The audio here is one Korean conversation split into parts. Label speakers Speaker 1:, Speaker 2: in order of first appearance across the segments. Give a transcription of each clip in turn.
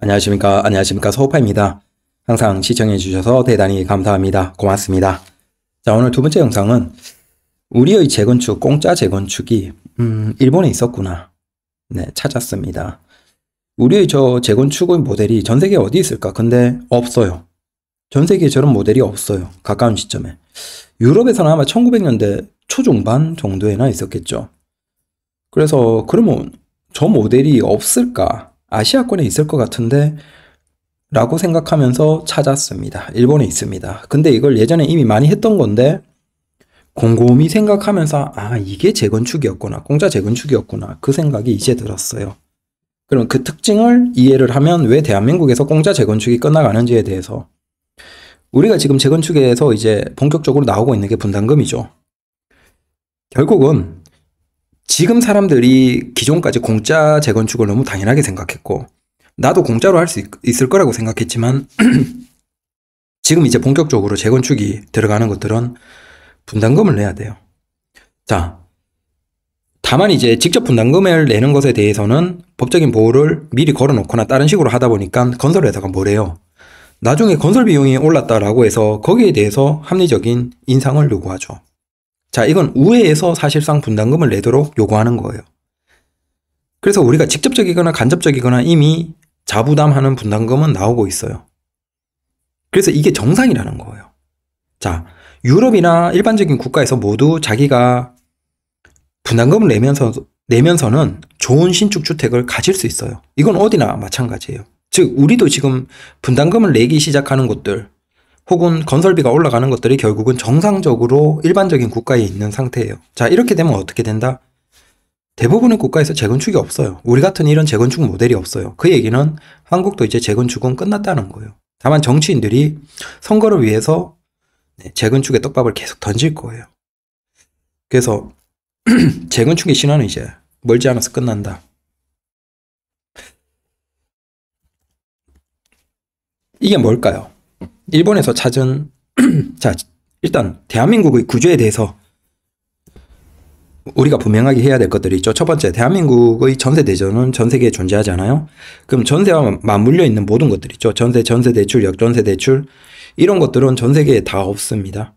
Speaker 1: 안녕하십니까. 안녕하십니까. 서우파입니다. 항상 시청해주셔서 대단히 감사합니다. 고맙습니다. 자, 오늘 두 번째 영상은 우리의 재건축, 공짜 재건축이, 음, 일본에 있었구나. 네, 찾았습니다. 우리의 저 재건축의 모델이 전 세계 어디 있을까? 근데 없어요. 전 세계에 저런 모델이 없어요. 가까운 시점에. 유럽에서는 아마 1900년대 초중반 정도에나 있었겠죠. 그래서 그러면 저 모델이 없을까? 아시아권에 있을 것 같은데 라고 생각하면서 찾았습니다. 일본에 있습니다. 근데 이걸 예전에 이미 많이 했던 건데 곰곰이 생각하면서 아 이게 재건축이었구나 공짜 재건축이었구나 그 생각이 이제 들었어요. 그럼 그 특징을 이해를 하면 왜 대한민국에서 공짜 재건축이 끝나가는지에 대해서 우리가 지금 재건축에서 이제 본격적으로 나오고 있는 게 분담금이죠. 결국은 지금 사람들이 기존까지 공짜 재건축을 너무 당연하게 생각했고 나도 공짜로 할 수 있을 거라고 생각했지만 지금 이제 본격적으로 재건축이 들어가는 것들은 분담금을 내야 돼요. 자, 다만 이제 직접 분담금을 내는 것에 대해서는 법적인 보호를 미리 걸어놓거나 다른 식으로 하다 보니까 건설회사가 뭐래요? 나중에 건설 비용이 올랐다라고 해서 거기에 대해서 합리적인 인상을 요구하죠. 자, 이건 우회에서 사실상 분담금을 내도록 요구하는 거예요. 그래서 우리가 직접적이거나 간접적이거나 이미 자부담하는 분담금은 나오고 있어요. 그래서 이게 정상이라는 거예요. 자, 유럽이나 일반적인 국가에서 모두 자기가 분담금을 내면서, 내면서는 좋은 신축 주택을 가질 수 있어요. 이건 어디나 마찬가지예요. 즉, 우리도 지금 분담금을 내기 시작하는 곳들, 혹은 건설비가 올라가는 것들이 결국은 정상적으로 일반적인 국가에 있는 상태예요. 자, 이렇게 되면 어떻게 된다? 대부분의 국가에서 재건축이 없어요. 우리 같은 이런 재건축 모델이 없어요. 그 얘기는 한국도 이제 재건축은 끝났다는 거예요. 다만 정치인들이 선거를 위해서 네, 재건축의 떡밥을 계속 던질 거예요. 그래서 재건축의 신화는 이제 멀지 않아서 끝난다. 이게 뭘까요? 일본에서 찾은 자 일단 대한민국의 구조에 대해서 우리가 분명하게 해야 될 것들이 있죠. 첫 번째, 대한민국의 전세 대전은 전 세계에 존재하잖아요. 그럼 전세와 맞물려 있는 모든 것들 있죠. 전세, 전세 대출, 역전세 대출 이런 것들은 전 세계에 다 없습니다.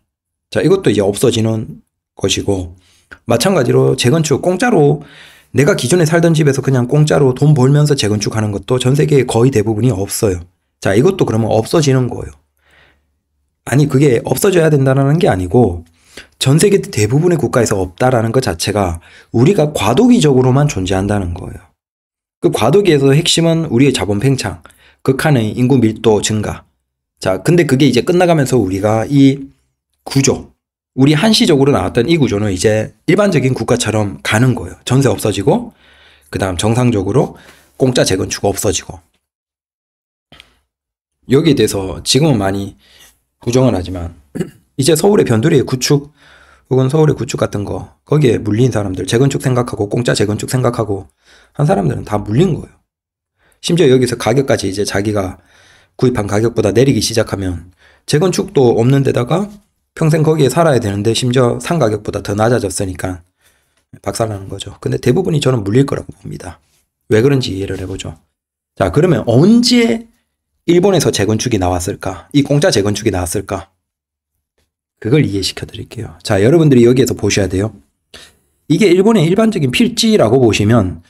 Speaker 1: 자, 이것도 이제 없어지는 것이고 마찬가지로 재건축 공짜로 내가 기존에 살던 집에서 그냥 공짜로 돈 벌면서 재건축하는 것도 전 세계에 거의 대부분이 없어요. 자, 이것도 그러면 없어지는 거예요. 아니 그게 없어져야 된다는 게 아니고 전 세계 대부분의 국가에서 없다라는 것 자체가 우리가 과도기적으로만 존재한다는 거예요. 그 과도기에서 핵심은 우리의 자본 팽창, 극한의 인구 밀도 증가. 자, 근데 그게 이제 끝나가면서 우리가 이 구조, 우리 한시적으로 나왔던 이 구조는 이제 일반적인 국가처럼 가는 거예요. 전세 없어지고, 그 다음 정상적으로 공짜 재건축 없어지고. 여기에 대해서 지금은 많이 부정은 하지만 이제 서울의 변두리의 구축 혹은 서울의 구축 같은 거 거기에 물린 사람들 재건축 생각하고 공짜 재건축 생각하고 한 사람들은 다 물린 거예요. 심지어 여기서 가격까지 이제 자기가 구입한 가격보다 내리기 시작하면 재건축도 없는 데다가 평생 거기에 살아야 되는데 심지어 산 가격보다 더 낮아졌으니까 박살나는 거죠. 근데 대부분이 저는 물릴 거라고 봅니다. 왜 그런지 이해를 해보죠. 자 그러면 언제 일본에서 재건축이 나왔을까? 이 공짜 재건축이 나왔을까? 그걸 이해시켜 드릴게요. 자, 여러분들이 여기에서 보셔야 돼요. 이게 일본의 일반적인 필지라고 보시면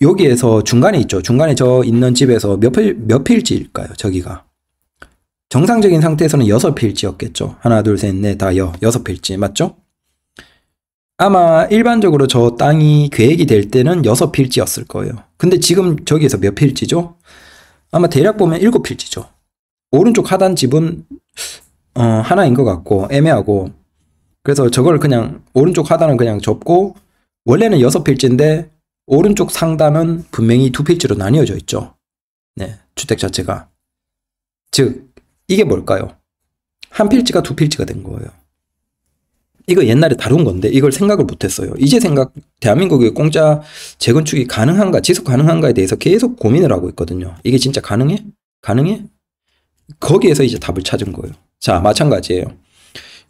Speaker 1: 여기에서 중간에 있죠. 중간에 저 있는 집에서 몇, 필, 몇 필지일까요? 저기가. 정상적인 상태에서는 6필지였겠죠. 하나, 둘, 셋, 넷, 다 여, 여섯 필지 맞죠? 아마 일반적으로 저 땅이 계획이 될 때는 6필지였을 거예요. 근데 지금 저기에서 몇 필지죠? 아마 대략 보면 7필지죠. 오른쪽 하단 집은 어, 하나인 것 같고 애매하고 그래서 저걸 그냥 오른쪽 하단은 그냥 접고 원래는 6필지인데 오른쪽 상단은 분명히 두 필지로 나뉘어져 있죠. 네, 주택 자체가. 즉 이게 뭘까요? 한 필지가 두 필지가 된 거예요. 이거 옛날에 다룬 건데 이걸 생각을 못했어요. 이제 생각 대한민국의 공짜 재건축이 가능한가 지속 가능한가에 대해서 계속 고민을 하고 있거든요. 이게 진짜 가능해? 가능해? 거기에서 이제 답을 찾은 거예요. 자 마찬가지예요.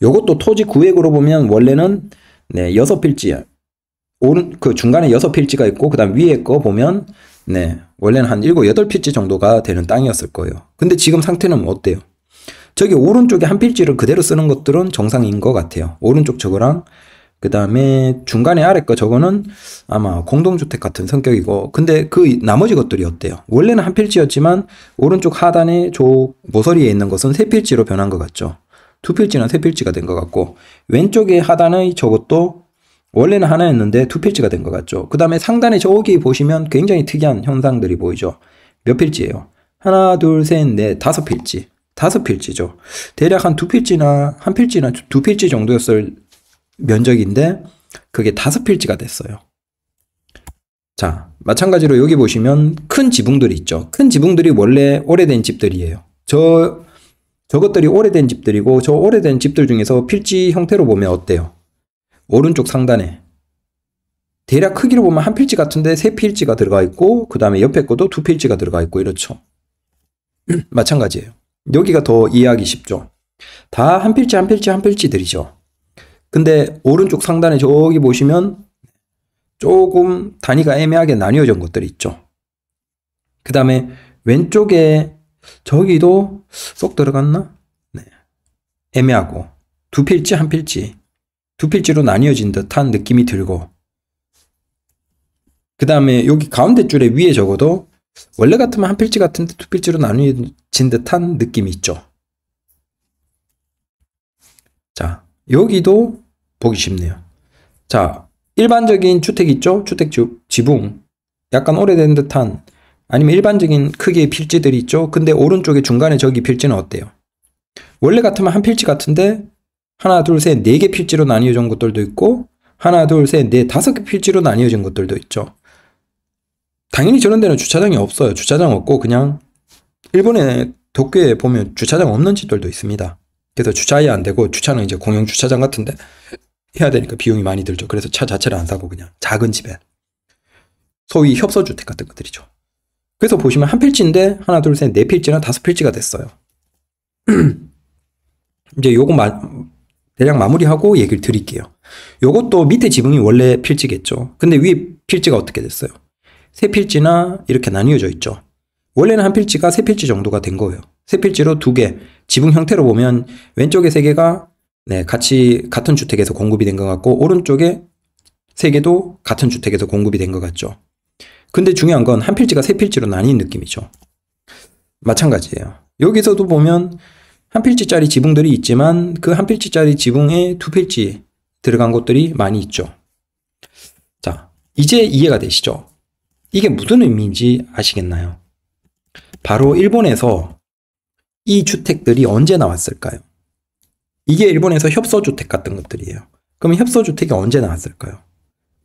Speaker 1: 요것도 토지 구획으로 보면 원래는 네 여섯 필지 오른 그 중간에 여섯 필지가 있고 그다음 위에 거 보면 네 원래는 한 일곱 여덟 필지 정도가 되는 땅이었을 거예요. 근데 지금 상태는 어때요? 저기 오른쪽에 한 필지를 그대로 쓰는 것들은 정상인 것 같아요. 오른쪽 저거랑 그 다음에 중간에 아래 거 저거는 아마 공동주택 같은 성격이고 근데 그 나머지 것들이 어때요? 원래는 한 필지였지만 오른쪽 하단에 저 모서리에 있는 것은 세 필지로 변한 것 같죠. 두필지는세 필지가 된 것 같고 왼쪽에 하단의 저것도 원래는 하나였는데 두 필지가 된 것 같죠. 그 다음에 상단에 저기 보시면 굉장히 특이한 현상들이 보이죠. 몇 필지예요? 하나, 둘, 셋, 넷, 다섯 필지. 다섯 필지죠. 대략 한 두 필지나 한 필지나 두 필지 정도였을 면적인데 그게 다섯 필지가 됐어요. 자, 마찬가지로 여기 보시면 큰 지붕들이 있죠. 큰 지붕들이 원래 오래된 집들이에요. 저 저것들이 오래된 집들이고 저 오래된 집들 중에서 필지 형태로 보면 어때요? 오른쪽 상단에 대략 크기로 보면 한 필지 같은데 세 필지가 들어가 있고 그 다음에 옆에 것도 두 필지가 들어가 있고 이렇죠. 마찬가지예요. 여기가 더 이해하기 쉽죠. 다 한 필지 한 필지 한 필지들이죠. 근데 오른쪽 상단에 저기 보시면 조금 단위가 애매하게 나뉘어진 것들이 있죠. 그 다음에 왼쪽에 저기도 쏙 들어갔나? 네. 애매하고 두 필지 한 필지 두 필지로 나뉘어진 듯한 느낌이 들고 그 다음에 여기 가운데 줄에 위에 적어도 원래 같으면 한 필지 같은데 두 필지로 나뉘진 듯한 느낌이 있죠. 자, 여기도 보기 쉽네요. 자, 일반적인 주택 있죠? 주택 지붕. 약간 오래된 듯한 아니면 일반적인 크기의 필지들이 있죠? 근데 오른쪽에 중간에 저기 필지는 어때요? 원래 같으면 한 필지 같은데 하나, 둘, 셋, 네 개 필지로 나뉘어진 것들도 있고 하나, 둘, 셋, 네, 다섯 개 필지로 나뉘어진 것들도 있죠. 당연히 저런 데는 주차장이 없어요. 주차장 없고 그냥 일본의 도쿄에 보면 주차장 없는 집들도 있습니다. 그래서 주차해야안 되고 주차는 이제 공용 주차장 같은데 해야 되니까 비용이 많이 들죠. 그래서 차 자체를 안 사고 그냥 작은 집에 소위 협소주택 같은 것들이죠. 그래서 보시면 한 필지인데 하나 둘 셋 네 필지나 다섯 필지가 됐어요. 이제 요거 마, 대략 마무리하고 얘기를 드릴게요. 요것도 밑에 지붕이 원래 필지겠죠. 근데 위에 필지가 어떻게 됐어요? 세 필지나 이렇게 나뉘어져 있죠. 원래는 한 필지가 세 필지 정도가 된 거예요. 세 필지로 두 개, 지붕 형태로 보면 왼쪽에 세 개가 네, 같이 같은 주택에서 공급이 된 것 같고 오른쪽에 세 개도 같은 주택에서 공급이 된 것 같죠. 근데 중요한 건 한 필지가 세 필지로 나뉜 느낌이죠. 마찬가지예요. 여기서도 보면 한 필지짜리 지붕들이 있지만 그 한 필지짜리 지붕에 두 필지 들어간 곳들이 많이 있죠. 자, 이제 이해가 되시죠? 이게 무슨 의미인지 아시겠나요? 바로 일본에서 이 주택들이 언제 나왔을까요? 이게 일본에서 협소주택 같은 것들이에요. 그럼 협소주택이 언제 나왔을까요?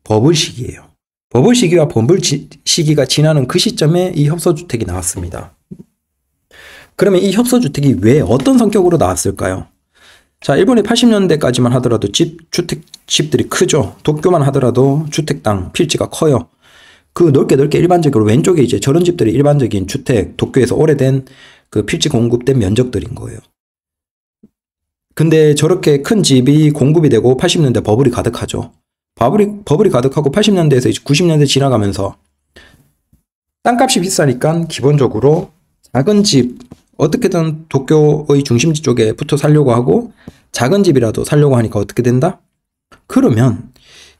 Speaker 1: 버블 시기예요. 버블 시기와 버블 지, 시기가 지나는 그 시점에 이 협소주택이 나왔습니다. 그러면 이 협소주택이 왜 어떤 성격으로 나왔을까요? 자, 일본의 80년대까지만 하더라도 집, 주택, 집들이 크죠. 도쿄만 하더라도 주택당 필지가 커요. 그 넓게 넓게 일반적으로 왼쪽에 이제 저런 집들이 일반적인 주택, 도쿄에서 오래된 그 필지 공급된 면적들인 거예요. 근데 저렇게 큰 집이 공급이 되고 80년대 버블이 가득하죠. 버블이, 버블이 가득하고 80년대에서 이제 90년대 지나가면서 땅값이 비싸니까 기본적으로 작은 집, 어떻게든 도쿄의 중심지 쪽에 붙어 살려고 하고 작은 집이라도 살려고 하니까 어떻게 된다? 그러면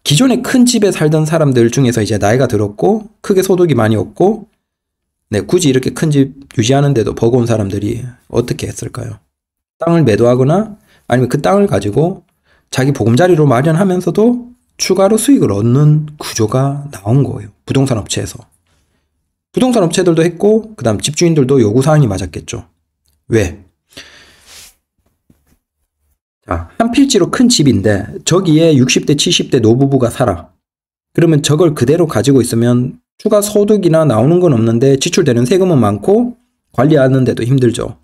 Speaker 1: 기존에 큰 집에 살던 사람들 중에서 이제 나이가 들었고 크게 소득이 많이 없고 네, 굳이 이렇게 큰 집 유지하는데도 버거운 사람들이 어떻게 했을까요? 땅을 매도하거나 아니면 그 땅을 가지고 자기 보금자리로 마련하면서도 추가로 수익을 얻는 구조가 나온 거예요. 부동산 업체에서. 부동산 업체들도 했고, 그 다음 집주인들도 요구사항이 맞았겠죠. 왜? 자, 한 필지로 큰 집인데 저기에 60대, 70대 노부부가 살아. 그러면 저걸 그대로 가지고 있으면 추가 소득이나 나오는 건 없는데 지출되는 세금은 많고 관리하는데도 힘들죠.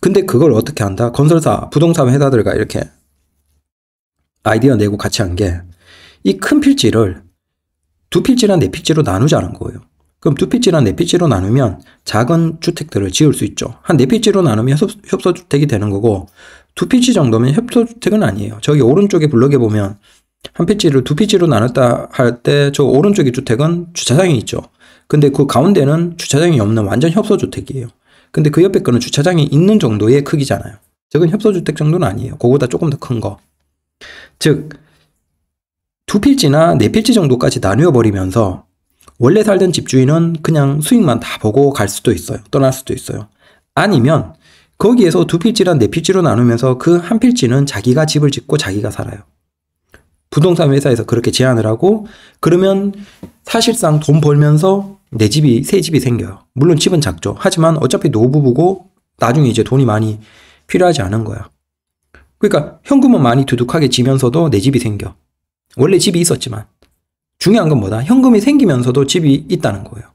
Speaker 1: 근데 그걸 어떻게 한다? 건설사, 부동산 회사들과 이렇게 아이디어 내고 같이 한 게 이 큰 필지를 두 필지나 네 필지로 나누자는 거예요. 그럼 두 피치랑 네 피치로 나누면 작은 주택들을 지을 수 있죠. 한네 피치로 나누면 협소, 주택이 되는 거고 두 피치 정도면 협소주택은 아니에요. 저기 오른쪽에 블록에 보면 한 피치를 두 피치로 나눴다 할 때 저오른쪽에 주택은 주차장이 있죠. 근데 그 가운데는 주차장이 없는 완전 협소주택이에요. 근데 그 옆에 거는 주차장이 있는 정도의 크기잖아요. 저건 협소주택 정도는 아니에요. 그거보다 조금 더 큰 거. 즉, 두 필지나 네 필지 정도까지 나누어 버리면서 원래 살던 집주인은 그냥 수익만 다 보고 갈 수도 있어요. 떠날 수도 있어요. 아니면 거기에서 두 필지랑 네 필지로 나누면서 그 한 필지는 자기가 집을 짓고 자기가 살아요. 부동산 회사에서 그렇게 제안을 하고 그러면 사실상 돈 벌면서 내 집이 새 집이 생겨요. 물론 집은 작죠. 하지만 어차피 노부부고 나중에 이제 돈이 많이 필요하지 않은 거야. 그러니까 현금은 많이 두둑하게 지면서도 내 집이 생겨. 원래 집이 있었지만 중요한 건 뭐다? 현금이 생기면서도 집이 있다는 거예요.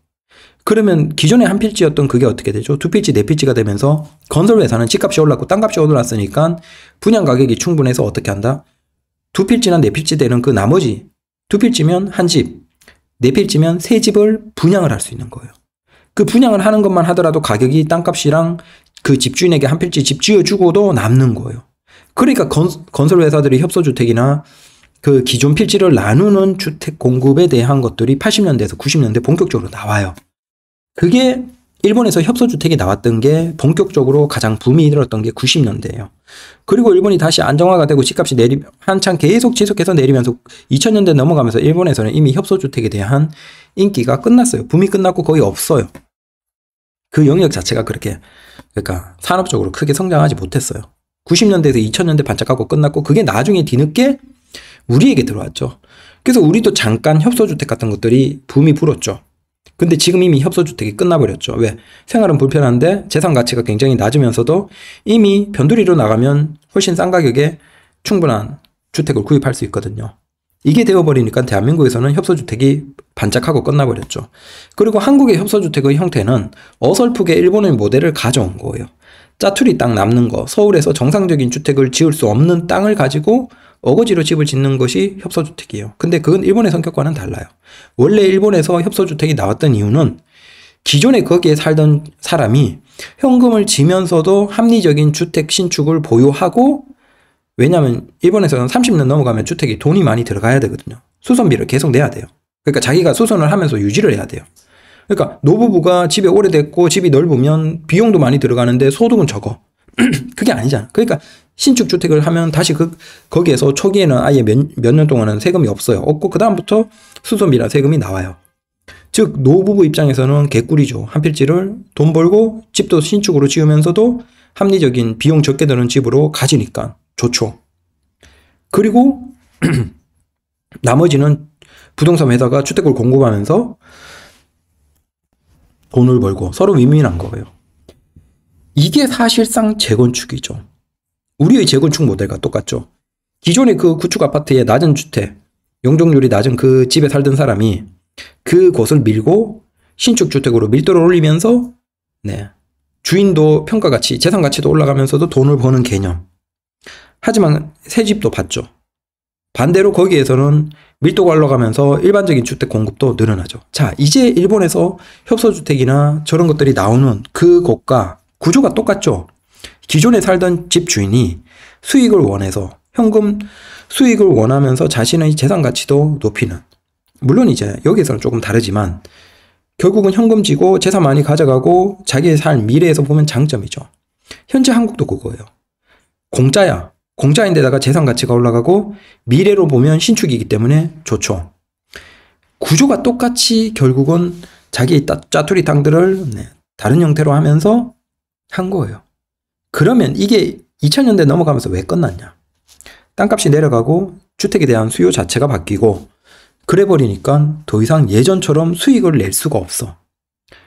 Speaker 1: 그러면 기존에 한 필지였던 그게 어떻게 되죠? 두 필지, 네 필지가 되면서 건설회사는 집값이 올랐고 땅값이 올랐으니까 분양 가격이 충분해서 어떻게 한다? 두 필지나 네 필지 되는 그 나머지 두 필지면 한 집, 네 필지면 세 집을 분양을 할 수 있는 거예요. 그 분양을 하는 것만 하더라도 가격이 땅값이랑 그 집주인에게 한 필지 집 지어주고도 남는 거예요. 그러니까 건, 건설회사들이 협소주택이나 그 기존 필지를 나누는 주택 공급에 대한 것들이 80년대에서 90년대 본격적으로 나와요. 그게 일본에서 협소주택이 나왔던 게 본격적으로 가장 붐이 일었던 게 90년대예요. 그리고 일본이 다시 안정화가 되고 집값이 내리 한창 계속 지속해서 내리면서 2000년대 넘어가면서 일본에서는 이미 협소주택에 대한 인기가 끝났어요. 붐이 끝났고 거의 없어요. 그 영역 자체가 그렇게 그러니까 산업적으로 크게 성장하지 못했어요. 90년대에서 2000년대 반짝하고 끝났고 그게 나중에 뒤늦게 우리에게 들어왔죠. 그래서 우리도 잠깐 협소주택 같은 것들이 붐이 불었죠. 근데 지금 이미 협소주택이 끝나버렸죠. 왜? 생활은 불편한데 재산 가치가 굉장히 낮으면서도 이미 변두리로 나가면 훨씬 싼 가격에 충분한 주택을 구입할 수 있거든요. 이게 되어버리니까 대한민국에서는 협소주택이 반짝하고 끝나버렸죠. 그리고 한국의 협소주택의 형태는 어설프게 일본의 모델을 가져온 거예요. 짜투리 땅 남는 거, 서울에서 정상적인 주택을 지을 수 없는 땅을 가지고 어거지로 집을 짓는 것이 협소주택이에요. 근데 그건 일본의 성격과는 달라요. 원래 일본에서 협소주택이 나왔던 이유는 기존에 거기에 살던 사람이 현금을 지면서도 합리적인 주택 신축을 보유하고 왜냐하면 일본에서는 30년 넘어가면 주택이 돈이 많이 들어가야 되거든요. 수선비를 계속 내야 돼요. 그러니까 자기가 수선을 하면서 유지를 해야 돼요. 그러니까 노부부가 집에 오래됐고 집이 넓으면 비용도 많이 들어가는데 소득은 적어. 그게 아니잖아. 그러니까 신축 주택을 하면 다시 그 거기에서 초기에는 아예 몇년 몇 동안은 세금이 없어요. 없고 그 다음부터 수소미라 세금이 나와요. 즉 노부부 입장에서는 개꿀이죠. 한 필지를 돈 벌고 집도 신축으로 지으면서도 합리적인 비용 적게 드는 집으로 가지니까 좋죠. 그리고 나머지는 부동산 회사가 주택을 공급하면서 돈을 벌고 서로 윈윈한 거예요. 이게 사실상 재건축이죠. 우리의 재건축 모델과 똑같죠. 기존의 그 구축 아파트의 낮은 주택, 용적률이 낮은 그 집에 살던 사람이 그곳을 밀고 신축 주택으로 밀도를 올리면서 네, 주인도 평가 가치, 재산 가치도 올라가면서도 돈을 버는 개념. 하지만 새 집도 받죠. 반대로 거기에서는 밀도가 올라가면서 일반적인 주택 공급도 늘어나죠. 자, 이제 일본에서 협소주택이나 저런 것들이 나오는 그곳과 구조가 똑같죠. 기존에 살던 집 주인이 수익을 원해서 현금 수익을 원하면서 자신의 재산 가치도 높이는 물론 이제 여기서는 조금 다르지만 결국은 현금 지고 재산 많이 가져가고 자기의 삶 미래에서 보면 장점이죠. 현재 한국도 그거예요. 공짜야. 공짜인데다가 재산 가치가 올라가고 미래로 보면 신축이기 때문에 좋죠. 구조가 똑같이 결국은 자기의 짜투리 땅들을 네, 다른 형태로 하면서 한 거예요. 그러면 이게 2000년대 넘어가면서 왜 끝났냐? 땅값이 내려가고 주택에 대한 수요 자체가 바뀌고 그래 버리니까 더 이상 예전처럼 수익을 낼 수가 없어.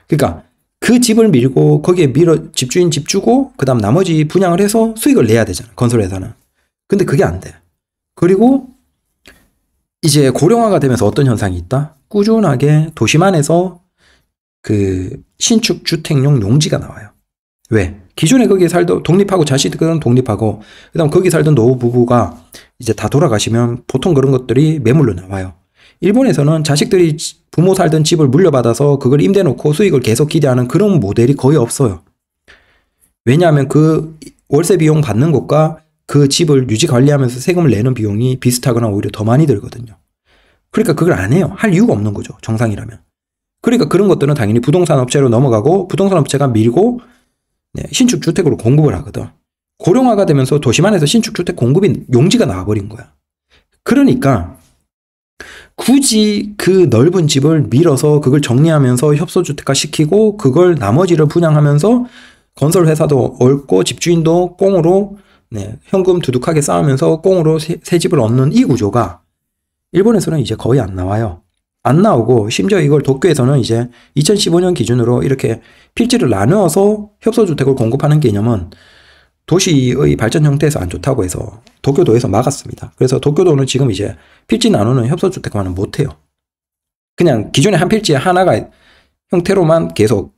Speaker 1: 그러니까 그 집을 밀고 거기에 밀어 집주인 집 주고 그다음 나머지 분양을 해서 수익을 내야 되잖아. 건설회사는. 근데 그게 안 돼. 그리고 이제 고령화가 되면서 어떤 현상이 있다? 꾸준하게 도심 안에서 그 신축 주택용 용지가 나와요. 왜? 기존에 거기에 살던 독립하고 자식은 들 독립하고 그다음 거기 살던 노후 부부가 이제 다 돌아가시면 보통 그런 것들이 매물로 나와요. 일본에서는 자식들이 부모 살던 집을 물려받아서 그걸 임대 놓고 수익을 계속 기대하는 그런 모델이 거의 없어요. 왜냐하면 그 월세 비용 받는 것과 그 집을 유지 관리하면서 세금을 내는 비용이 비슷하거나 오히려 더 많이 들거든요. 그러니까 그걸 안 해요. 할 이유가 없는 거죠. 정상이라면. 그러니까 그런 것들은 당연히 부동산 업체로 넘어가고 부동산 업체가 밀고 네, 신축 주택으로 공급을 하거든. 고령화가 되면서 도시만에서 신축 주택 공급인 용지가 나와버린 거야. 그러니까 굳이 그 넓은 집을 밀어서 그걸 정리하면서 협소주택화 시키고 그걸 나머지를 분양하면서 건설회사도 얽고 집주인도 꽁으로 네, 현금 두둑하게 쌓으면서 꽁으로 새 집을 얻는 이 구조가 일본에서는 이제 거의 안 나와요. 안 나오고 심지어 이걸 도쿄에서는 이제 2015년 기준으로 이렇게 필지를 나누어서 협소주택을 공급하는 개념은 도시의 발전 형태에서 안 좋다고 해서 도쿄도에서 막았습니다. 그래서 도쿄도는 지금 이제 필지 나누는 협소주택만은 못해요. 그냥 기존의 한 필지에 하나가 형태로만 계속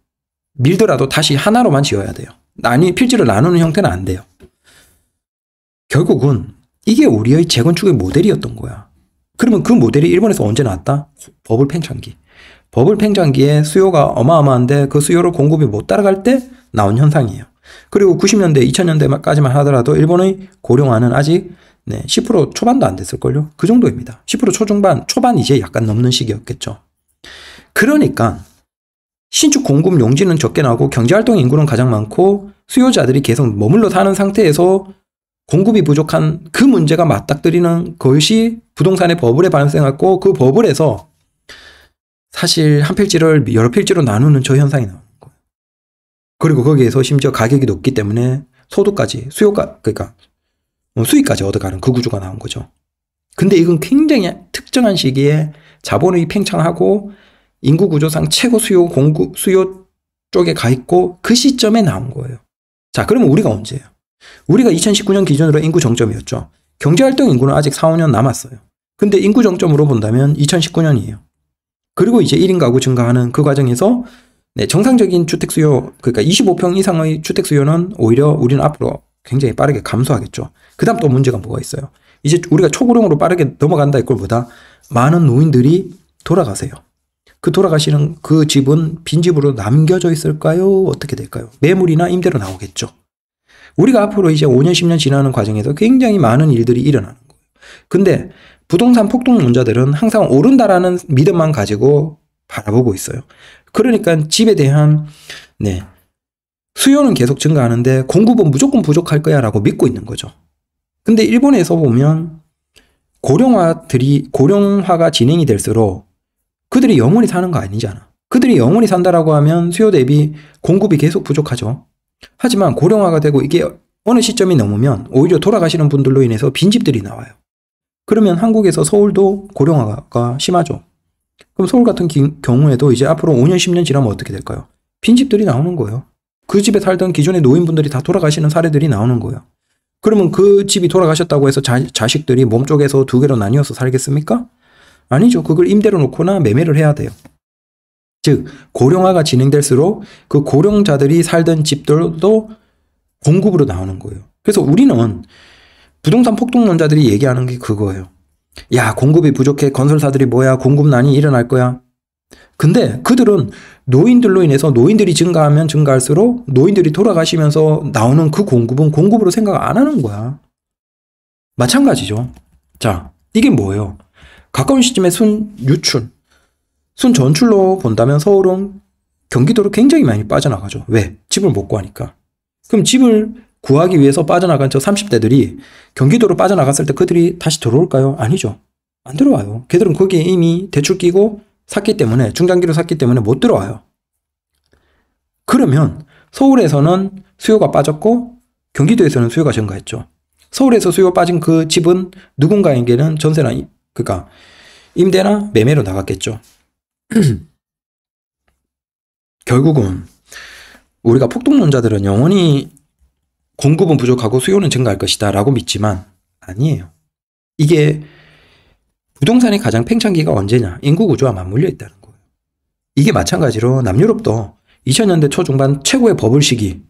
Speaker 1: 밀더라도 다시 하나로만 지어야 돼요. 아니 필지를 나누는 형태는 안 돼요. 결국은 이게 우리의 재건축의 모델이었던 거야. 그러면 그 모델이 일본에서 언제 나왔다? 버블 팽창기. 버블 팽창기에 수요가 어마어마한데 그 수요를 공급이 못 따라갈 때 나온 현상이에요. 그리고 90년대, 2000년대까지만 하더라도 일본의 고령화는 아직 네, 10% 초반도 안 됐을걸요? 그 정도입니다. 10% 초중반, 초반 이제 약간 넘는 시기였겠죠. 그러니까 신축 공급 용지는 적게 나오고 경제활동 인구는 가장 많고 수요자들이 계속 머물러 사는 상태에서 공급이 부족한 그 문제가 맞닥뜨리는 것이 부동산의 버블에 발생했고 그 버블에서 사실 한 필지를 여러 필지로 나누는 저 현상이 나온 거예요. 그리고 거기에서 심지어 가격이 높기 때문에 소득까지 수요가 그러니까 뭐 수익까지 얻어가는 그 구조가 나온 거죠. 근데 이건 굉장히 특정한 시기에 자본의 팽창하고 인구 구조상 최고 수요 공급 수요 쪽에 가 있고 그 시점에 나온 거예요. 자, 그러면 우리가 언제예요? 우리가 2019년 기준으로 인구 정점이었죠. 경제활동 인구는 아직 4, 5년 남았어요. 근데 인구 정점으로 본다면 2019년이에요. 그리고 이제 1인 가구 증가하는 그 과정에서 네, 정상적인 주택 수요, 그러니까 25평 이상의 주택 수요는 오히려 우리는 앞으로 굉장히 빠르게 감소하겠죠. 그 다음 또 문제가 뭐가 있어요? 이제 우리가 초고령으로 빠르게 넘어간다 이걸 보다 많은 노인들이 돌아가세요. 그 돌아가시는 그 집은 빈집으로 남겨져 있을까요? 어떻게 될까요? 매물이나 임대로 나오겠죠. 우리가 앞으로 이제 5년, 10년 지나는 과정에서 굉장히 많은 일들이 일어나는 거예요. 근데 부동산 폭등 문자들은 항상 오른다라는 믿음만 가지고 바라보고 있어요. 그러니까 집에 대한 네 수요는 계속 증가하는데 공급은 무조건 부족할 거야라고 믿고 있는 거죠. 근데 일본에서 보면 고령화들이 고령화가 진행이 될수록 그들이 영원히 사는 거 아니잖아. 그들이 영원히 산다라고 하면 수요 대비 공급이 계속 부족하죠. 하지만 고령화가 되고 이게 어느 시점이 넘으면 오히려 돌아가시는 분들로 인해서 빈집들이 나와요. 그러면 한국에서 서울도 고령화가 심하죠. 그럼 서울 같은 기, 경우에도 이제 앞으로 5년, 10년 지나면 어떻게 될까요? 빈집들이 나오는 거예요. 그 집에 살던 기존의 노인분들이 다 돌아가시는 사례들이 나오는 거예요. 그러면 그 집이 돌아가셨다고 해서 자, 자식들이 몸 쪽에서 두 개로 나뉘어서 살겠습니까? 아니죠. 그걸 임대로 놓거나 매매를 해야 돼요. 즉 고령화가 진행될수록 그 고령자들이 살던 집들도 공급으로 나오는 거예요. 그래서 우리는 부동산 폭등론자들이 얘기하는 게 그거예요. 야 공급이 부족해 건설사들이 뭐야 공급난이 일어날 거야. 근데 그들은 노인들로 인해서 노인들이 증가하면 증가할수록 노인들이 돌아가시면서 나오는 그 공급은 공급으로 생각 안 하는 거야. 마찬가지죠. 자, 이게 뭐예요? 가까운 시점에 순유출 순 전출로 본다면 서울은 경기도로 굉장히 많이 빠져나가죠. 왜? 집을 못 구하니까. 그럼 집을 구하기 위해서 빠져나간 저 30대들이 경기도로 빠져나갔을 때 그들이 다시 들어올까요? 아니죠. 안 들어와요. 걔들은 거기에 이미 대출 끼고 샀기 때문에 중장기로 샀기 때문에 못 들어와요. 그러면 서울에서는 수요가 빠졌고 경기도에서는 수요가 증가했죠. 서울에서 수요 가 빠진 그 집은 누군가에게는 전세나 그러니까 임대나 매매로 나갔겠죠. 결국은 우리가 폭동론자들은 영원히 공급은 부족하고 수요는 증가할 것이다 라고 믿지만 아니에요. 이게 부동산의 가장 팽창기가 언제냐? 인구 구조와 맞물려 있다는 거예요. 이게 마찬가지로 남유럽도 2000년대 초중반 최고의 버블 시기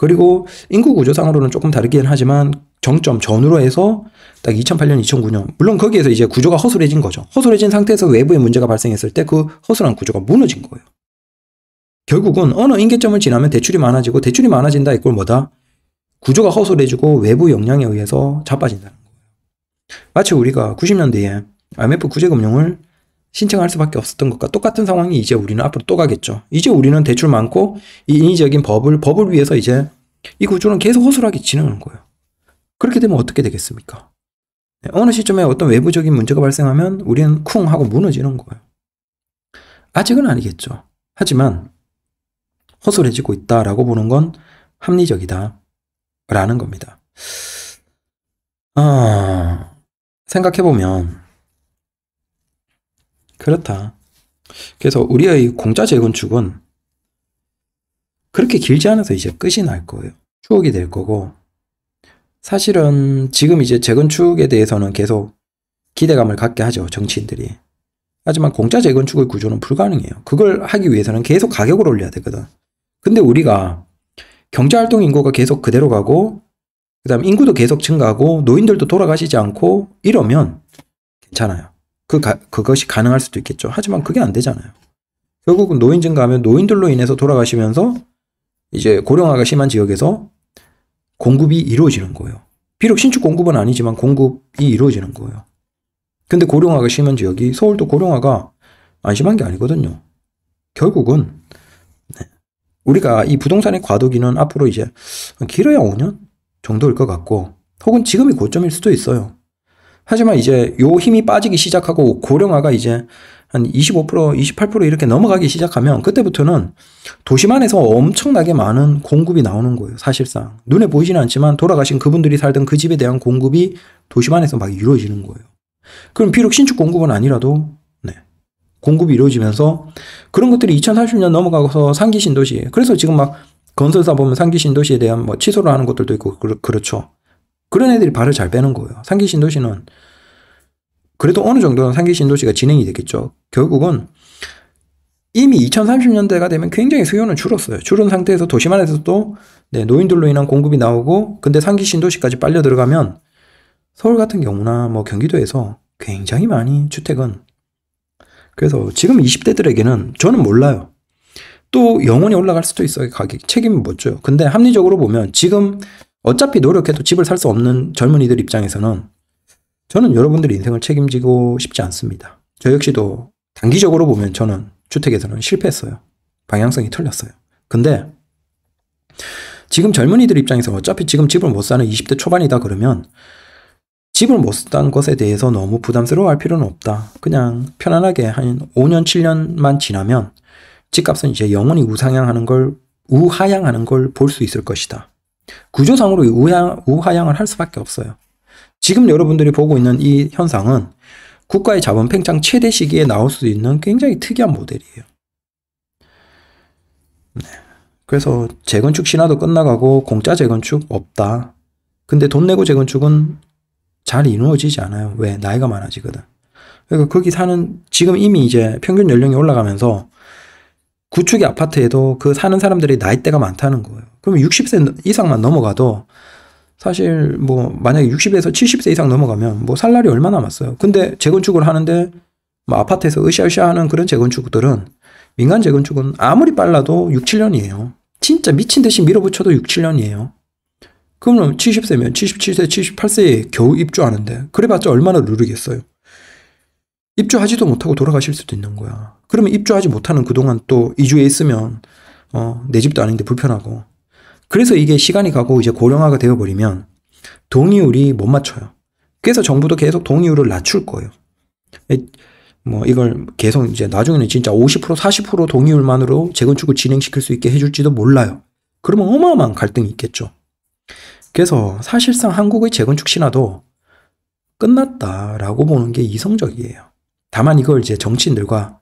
Speaker 1: 그리고 인구 구조상으로는 조금 다르긴 하지만 정점 전으로 해서 딱 2008년, 2009년. 물론 거기에서 이제 구조가 허술해진 거죠. 허술해진 상태에서 외부의 문제가 발생했을 때 그 허술한 구조가 무너진 거예요. 결국은 어느 인계점을 지나면 대출이 많아지고 대출이 많아진다 이꼴 뭐다? 구조가 허술해지고 외부 영향에 의해서 자빠진다는 거예요. 마치 우리가 90년대에 IMF 구제금융을 신청할 수밖에 없었던 것과 똑같은 상황이 이제 우리는 앞으로 또 가겠죠. 이제 우리는 대출 많고 이 인위적인 법을 법을 위해서 이제 이 구조는 계속 허술하게 진행하는 거예요. 그렇게 되면 어떻게 되겠습니까? 네, 어느 시점에 어떤 외부적인 문제가 발생하면 우리는 쿵 하고 무너지는 거예요. 아직은 아니겠죠. 하지만 허술해지고 있다라고 보는 건 합리적이다. 라는 겁니다. 아, 생각해보면 그렇다. 그래서 우리의 공짜 재건축은 그렇게 길지 않아서 이제 끝이 날 거예요. 추억이 될 거고 사실은 지금 이제 재건축에 대해서는 계속 기대감을 갖게 하죠. 정치인들이. 하지만 공짜 재건축의 구조는 불가능해요. 그걸 하기 위해서는 계속 가격을 올려야 되거든. 근데 우리가 경제활동 인구가 계속 그대로 가고 그 다음 인구도 계속 증가하고 노인들도 돌아가시지 않고 이러면 괜찮아요. 그 가, 그것이 가능할 수도 있겠죠. 하지만 그게 안 되잖아요. 결국은 노인 증가하면 노인들로 인해서 돌아가시면서 이제 고령화가 심한 지역에서 공급이 이루어지는 거예요. 비록 신축 공급은 아니지만 공급이 이루어지는 거예요. 근데 고령화가 심한 지역이 서울도 고령화가 안 심한 게 아니거든요. 결국은 네. 우리가 이 부동산의 과도기는 앞으로 이제 길어야 5년 정도일 것 같고 혹은 지금이 고점일 수도 있어요. 하지만 이제 요 힘이 빠지기 시작하고 고령화가 이제 한 25%, 28% 이렇게 넘어가기 시작하면 그때부터는 도시만에서 엄청나게 많은 공급이 나오는 거예요. 사실상 눈에 보이지는 않지만 돌아가신 그분들이 살던 그 집에 대한 공급이 도시만에서막 이루어지는 거예요. 그럼 비록 신축 공급은 아니라도 네, 공급이 이루어지면서 그런 것들이 2030년 넘어가서 상기 신도시 그래서 지금 막 건설사 보면 상기 신도시에 대한 뭐 취소를 하는 것들도 있고 그렇죠. 그런 애들이 발을 잘 빼는 거예요. 상기 신도시는 그래도 어느 정도는 상기 신도시가 진행이 되겠죠. 결국은 이미 2030년대가 되면 굉장히 수요는 줄었어요. 줄은 상태에서 도시만 해서도 네, 노인들로 인한 공급이 나오고 근데 상기 신도시까지 빨려 들어가면 서울 같은 경우나 뭐 경기도에서 굉장히 많이 주택은 그래서 지금 20대들에게는 저는 몰라요. 또 영원히 올라갈 수도 있어요. 가격 책임은 못줘요 근데 합리적으로 보면 지금 어차피 노력해도 집을 살 수 없는 젊은이들 입장에서는 저는 여러분들의 인생을 책임지고 싶지 않습니다. 저 역시도 단기적으로 보면 저는 주택에서는 실패했어요. 방향성이 틀렸어요. 근데 지금 젊은이들 입장에서 어차피 지금 집을 못 사는 20대 초반이다 그러면 집을 못 사는 것에 대해서 너무 부담스러워할 필요는 없다. 그냥 편안하게 한 5년, 7년만 지나면 집값은 이제 영원히 우상향하는 걸 우하향하는 걸 볼 수 있을 것이다. 구조상으로 우하, 우하향을 할 수밖에 없어요. 지금 여러분들이 보고 있는 이 현상은 국가의 자본 팽창 최대 시기에 나올 수 있는 굉장히 특이한 모델이에요. 네. 그래서 재건축 신화도 끝나가고 공짜 재건축 없다. 근데 돈 내고 재건축은 잘 이루어지지 않아요. 왜? 나이가 많아지거든. 그러니까 거기 사는 지금 이미 이제 평균 연령이 올라가면서 구축의 아파트에도 그 사는 사람들이 나이대가 많다는 거예요. 그러면 60세 이상만 넘어가도 사실 뭐 만약에 60에서 70세 이상 넘어가면 뭐 살 날이 얼마 남았어요. 근데 재건축을 하는데 뭐 아파트에서 으쌰으쌰하는 그런 재건축들은 민간 재건축은 아무리 빨라도 6, 7년이에요. 진짜 미친 듯이 밀어붙여도 6, 7년이에요. 그러면 70세면 77세, 78세에 겨우 입주하는데 그래봤자 얼마나 누르겠어요. 입주하지도 못하고 돌아가실 수도 있는 거야. 그러면 입주하지 못하는 그동안 또 2주에 있으면 어, 내 집도 아닌데 불편하고. 그래서 이게 시간이 가고 이제 고령화가 되어버리면 동의율이 못 맞춰요. 그래서 정부도 계속 동의율을 낮출 거예요. 뭐 이걸 계속 이제 나중에는 진짜 50% 40% 동의율만으로 재건축을 진행시킬 수 있게 해줄지도 몰라요. 그러면 어마어마한 갈등이 있겠죠. 그래서 사실상 한국의 재건축 신화도 끝났다라고 보는 게 이성적이에요. 다만 이걸 이제 정치인들과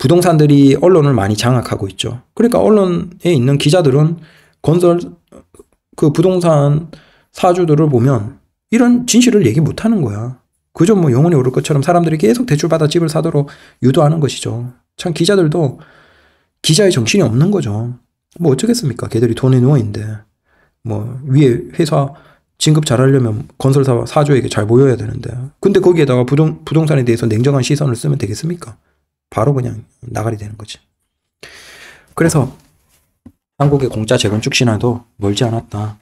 Speaker 1: 부동산들이 언론을 많이 장악하고 있죠. 그러니까 언론에 있는 기자들은 건설 그 부동산 사주들을 보면 이런 진실을 얘기 못 하는 거야. 그저 뭐 영원히 오를 것처럼 사람들이 계속 대출받아 집을 사도록 유도하는 것이죠. 참 기자들도 기자의 정신이 없는 거죠. 뭐 어쩌겠습니까? 걔들이 돈에 누워있는데. 뭐 위에 회사 진급 잘하려면 건설사 사주에게 잘 보여야 되는데. 근데 거기에다가 부동, 부동산에 대해서 냉정한 시선을 쓰면 되겠습니까? 바로 그냥 나가리 되는 거지. 그래서 한국의 공짜 재건축 신화도 멀지 않았다.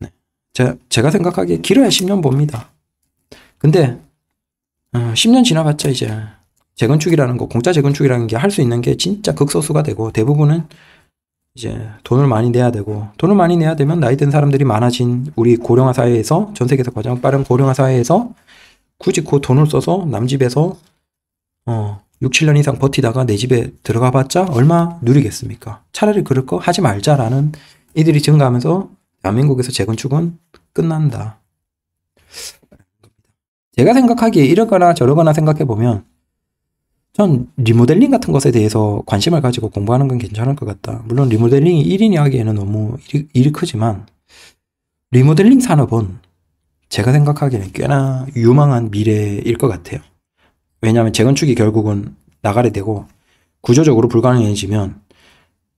Speaker 1: 네. 제, 제가 생각하기에 길어야 10년 봅니다. 근데 어, 10년 지나봤자 이제 재건축이라는 거 공짜 재건축이라는 게 할 수 있는 게 진짜 극소수가 되고 대부분은 이제 돈을 많이 내야 되고 돈을 많이 내야 되면 나이 든 사람들이 많아진 우리 고령화 사회에서 전 세계에서 가장 빠른 고령화 사회에서 굳이 그 돈을 써서 남 집에서 어 6, 7년 이상 버티다가 내 집에 들어가 봤자 얼마 누리겠습니까? 차라리 그럴 거 하지 말자라는 이들이 증가하면서 대한민국에서 재건축은 끝난다. 제가 생각하기에 이러거나 저러거나 생각해보면 전 리모델링 같은 것에 대해서 관심을 가지고 공부하는 건 괜찮을 것 같다. 물론 리모델링이 1인이 하기에는 너무 일이, 일이 크지만 리모델링 산업은 제가 생각하기에는 꽤나 유망한 미래일 것 같아요. 왜냐하면 재건축이 결국은 나가게 되고 구조적으로 불가능해지면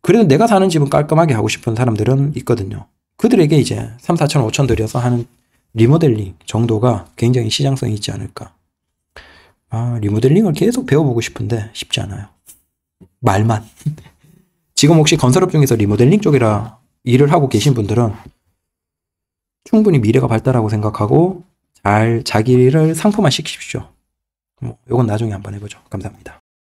Speaker 1: 그래도 내가 사는 집은 깔끔하게 하고 싶은 사람들은 있거든요. 그들에게 이제 3, 4천, 5천 들여서 하는 리모델링 정도가 굉장히 시장성이 있지 않을까. 아, 리모델링을 계속 배워보고 싶은데 쉽지 않아요. 말만. 지금 혹시 건설업 중에서 리모델링 쪽이라 일을 하고 계신 분들은 충분히 미래가 밝다라고 생각하고 잘 자기를 상품화 시키십시오. 요건 나중에 한번 해보죠. 감사합니다.